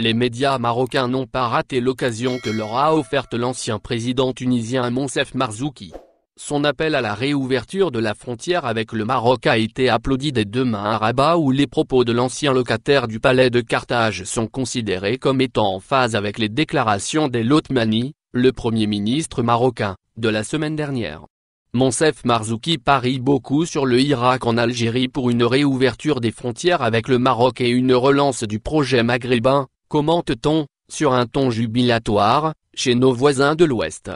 les médias marocains n'ont pas raté l'occasion que leur a offerte l'ancien président tunisien Monsef Marzouki. Son appel à la réouverture de la frontière avec le Maroc a été applaudi des deux à Rabat où les propos de l'ancien locataire du palais de Carthage sont considérés comme étant en phase avec les déclarations d'Elotmani, le premier ministre marocain, de la semaine dernière. Monsef Marzouki parie beaucoup sur le Irak en Algérie pour une réouverture des frontières avec le Maroc et une relance du projet maghrébin, commente-t-on, sur un ton jubilatoire, chez nos voisins de l'Ouest.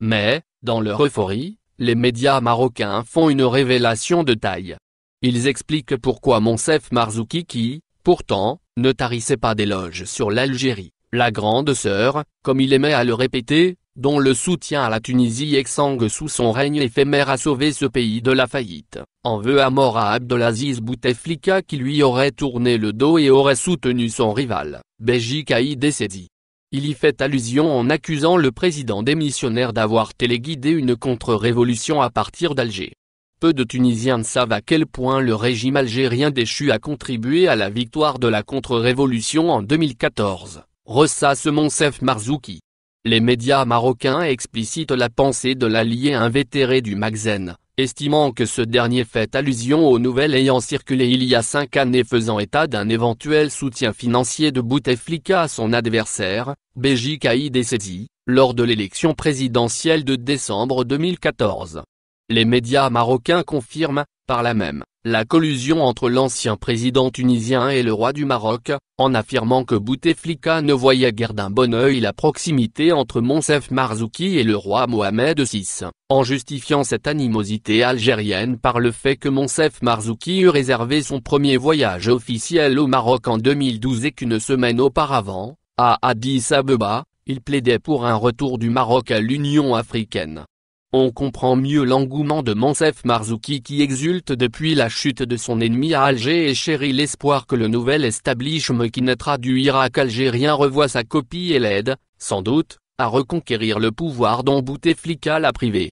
Mais, dans leur euphorie, les médias marocains font une révélation de taille. Ils expliquent pourquoi Monsef Marzouki qui, pourtant, ne tarissait pas d'éloges sur l'Algérie, la grande sœur, comme il aimait à le répéter, dont le soutien à la Tunisie exsangue sous son règne éphémère a sauvé ce pays de la faillite, en veut à mort à Abdelaziz Bouteflika qui lui aurait tourné le dos et aurait soutenu son rival, Béjik Haïd Essedi. Il y fait allusion en accusant le président démissionnaire d'avoir téléguidé une contre-révolution à partir d'Alger. Peu de Tunisiens ne savent à quel point le régime algérien déchu a contribué à la victoire de la contre-révolution en 2014, ressasse Monsef Marzouki. Les médias marocains explicitent la pensée de l'allié invétéré du Magzen, estimant que ce dernier fait allusion aux nouvelles ayant circulé il y a cinq années faisant état d'un éventuel soutien financier de Bouteflika à son adversaire, Béji Kaïd Essedi, lors de l'élection présidentielle de décembre 2014. Les médias marocains confirment, par la même, la collusion entre l'ancien président tunisien et le roi du Maroc, en affirmant que Bouteflika ne voyait guère d'un bon œil la proximité entre Monsef Marzouki et le roi Mohamed VI, en justifiant cette animosité algérienne par le fait que Monsef Marzouki eut réservé son premier voyage officiel au Maroc en 2012 et qu'une semaine auparavant, à Addis Abeba, il plaidait pour un retour du Maroc à l'Union africaine. On comprend mieux l'engouement de Monsef Marzouki qui exulte depuis la chute de son ennemi à Alger et chérit l'espoir que le nouvel establishment qui naîtra du Irak algérien revoie sa copie et l'aide, sans doute, à reconquérir le pouvoir dont Bouteflika l'a privé.